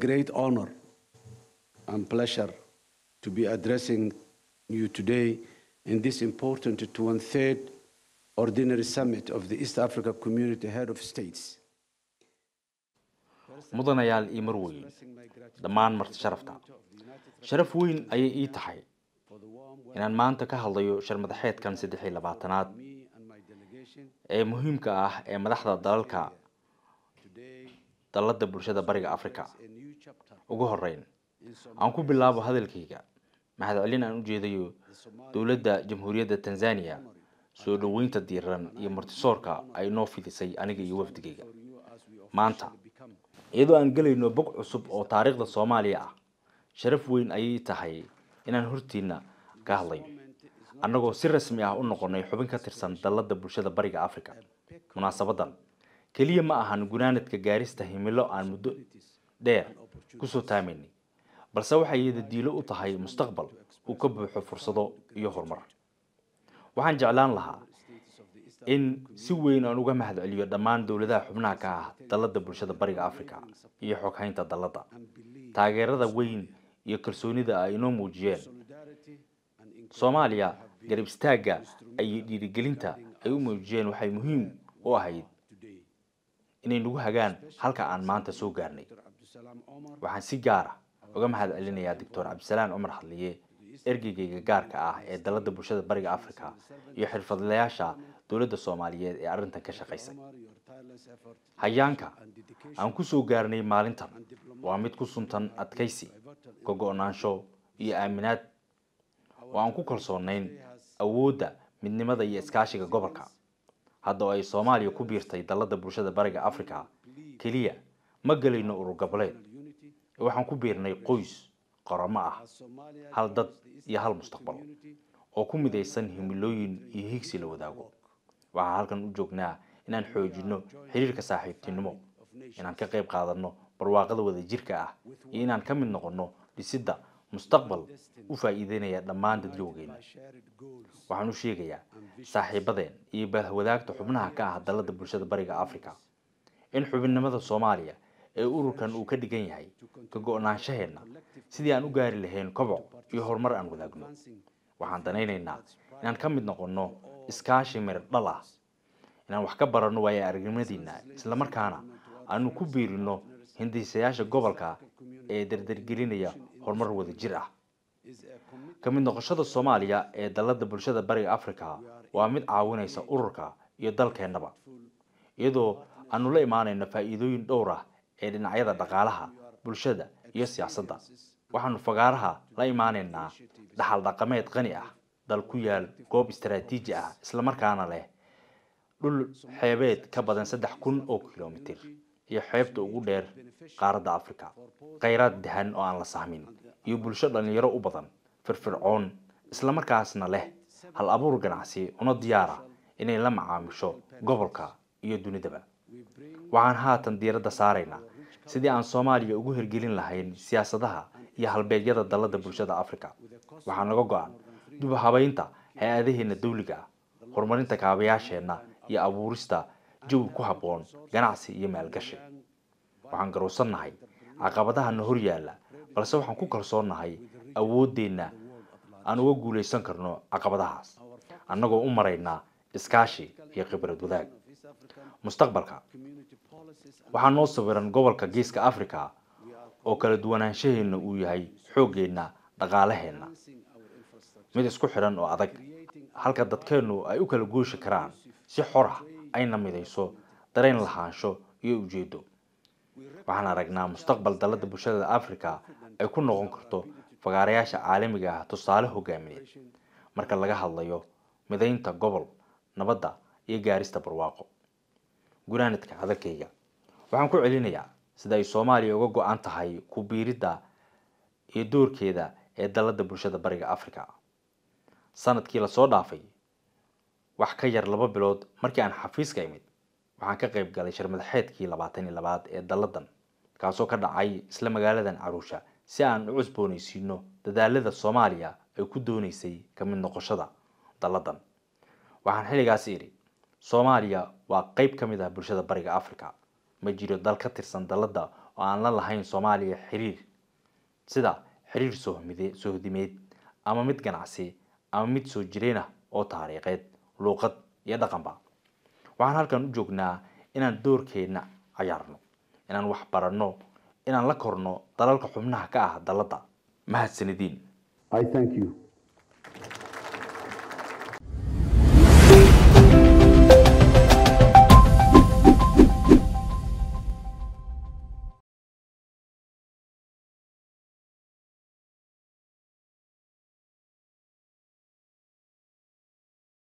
great honor and pleasure to be addressing you today in this important 23rd Ordinary Summit of the East Africa Community Head of States. mudanayaal iyo mar weyn dhammaan marti sharafta sharaf weyn ayay ii tahay inaan maanta ka hadlayo sharmadaxeedkan saddex iyo labaatanaad ee muhiimka ah ee madaxda dalalka daladda bulshada bariga africa ugu horeyn aan ku bilaabo hadalkayga mahadcelin aan u jeedayo dowladda jamhuuriyadda tanzaniya soo dhoweynta diiran iyo martisoorka ay noo fidisay aniga iyo wafdigayga maanta iyadoo aan gelayno bog cusub oo taariikhda soomaaliya ah sharaf weyn ayay tahay inaan hortiinna ka hadlayo annagoo si rasmi ah u noqonay xubin ka tirsan dalladda bulshada bariga africa munaasabadan keliya ma ahan gunaanadka gaarista himilo aan muddo dheer kusoo taamayna balse waxay iyada diilo u tahay mustaqbal uu ka buuxo fursado iyo horumar waxaan jeclaan lahaa in si weyn aan uga mahadceliyo dhammaan dowladaha xubnaha ka ah dalladda bulshada bariga africa iyo xoghaynta dalladda taageerada weyn iyo kalsoonida ay inoo muujiyeen soomaaliya garab istaagga iyo dhiirigelinta ay u muujiyeen waxay muhiim u ahayd inay nagu hagaan halka aan maanta soo gaarnay waxaan si gaara ah uga mahadcelinayaa doctor cabdisalaan cumar hadliye ergeygeyga gaarka ah ee dalada bulshada bariga africa iyo xirfadlayaasha dowladda soomaaliyeed ee arrintan ka shaqaysay hayaanka aan kusoo gaarnay maalintan waa mid ku suntan adkaysi gogo-naansho iyo aaminaad oo aan ku kalsoonayn awoodda midnimada iyo iskaashiga gobolka hadda oo ay soomaaliya ku biirtay dalada bulshada bariga africa keliya ma gelayno urur goboleed waxaan ku biirnay qoys qoramo ah hal dad iyo hal mustaqbal oo ku midaysan himilooyin iyo higsi la wadaago waxaan halkan u joognaa inaan xoojinno xiriirka saaxiibtinimo inaan ka qayb qaadanno barwaaqada wadajirka ah iyo inaan ka mid noqonno dhisidda mustaqbal u faa'iideynaya dhammaan dadyoogeenna waxaan u sheegayaa saaxiibadeen iyo balhwadaagta xubnaha ka ah dalada bulshada bariga africa in xubinimada soomaaliya ee ururkan uu ka dhigan yahay ka go'naanshaheena sidii aan u gaari lahayn koboc iyo horumar aan wadaagno waxaan danaynaynaa inaan ka mid noqonno iskaashi dhal ah inaan wax ka baranno waayo aragnimadiina islamarkaana aanu ku biirinno hindisayaasha gobolka ee dardargelinaya horumar wada jir ah ka mid noqoshada soomaaliya ee dallada bulshada bariga africa waa mid caawinaysa ururka iyo dalkeennaba iyadoo aanu la imaanayno faa'iidooyin dhowr ah ee dhinacyada dhaqaalaha bulshada iyo siyaasadda waxaanu fagaaraha la imaanaynaa dhaxal dhaqameed qani ah dal ku yaal goob istaraatiiji ah islamarkaana leh dhul xeebeed ka badan saddex kun oo kilomitir iyo xeebta ugu dheer qaaradda afrika kheyraad dahan oo aan la sahmin iyo bulsho dhallinyaro u badan firfircoon islamarkaasna leh hal abuur ganacsi una diyaara inay la macaamisho gobolka iyo dunidaba waxaan haatan diiradda saaraynaa sidii aan soomaaliya ugu hirgelin lahayn siyaasadaha iyo halbeegyada dallada bulshada africa waxaa naga go-an dib u habaynta hay-adaheena dawliga ah horumarinta kaabayaasheenna iyo abuurista jawi ku habboon ganacsi iyo maalgashi waxaan garowsannahay caqabadaha na hor yaalla balse waxaan ku kalsoonnahay awooddeenna aan uga guulaysan karno caqabadahaas annagoo u maraynaa iskaashi iyo khibrad wadaag mustaqbalka waxaa noo sawiran gobolka geeska africa oo kala duwanaanshaheenna uu yahay xooggeenna dhaqaalaheenna mid isku xidhan oo adag halka dadkeennu ay u kala gooshi karaan si xor ah ayna midayso dareen lahaansho iyo ujeeddo waxaan aragnaa mustaqbal dalladda bulshada africa ay ku noqon karto fagaarayaasha caalamiga ah tusaale hogaamineed marka laga hadlayo midaynta gobol nabadda iyo gaarista barwaaqo gunaanadka hadalkayga waxaan ku celinayaa sida ay soomaaliya uga go aan tahay ku biiridda iyo doorkeeda ee dalladda bulshada bariga africa sanadkii lasoo dhaafay wax ka yar laba bilood markii aan xafiiska imid waxaan ka qayb galay sharmadaxeedkii labaatan iyo labaad ee dalladan kaasoo ka dhacay isla magaaladan caruusha si aan u cusboonaysiino dadaalada soomaaliya ay ku doonaysay ka mid noqoshada dalladan waxaan xilligaasi idhi soomaaliya waa qeyb ka mid ah bulshada bariga africa ma jiro dal ka tirsan dalladda oo aan la lahayn soomaaliya xiriir sida xiriir sohmide sohdimeed ama mid ganacsi ama mid soo jireen ah oo taariikheed luuqad iyo dhaqanba waxaan halkan u joognaa inaan doorkeenna cayaarno inaan wax baranno inaan la korno dalalka xubnaha ka ah dalladda mahadsanidiin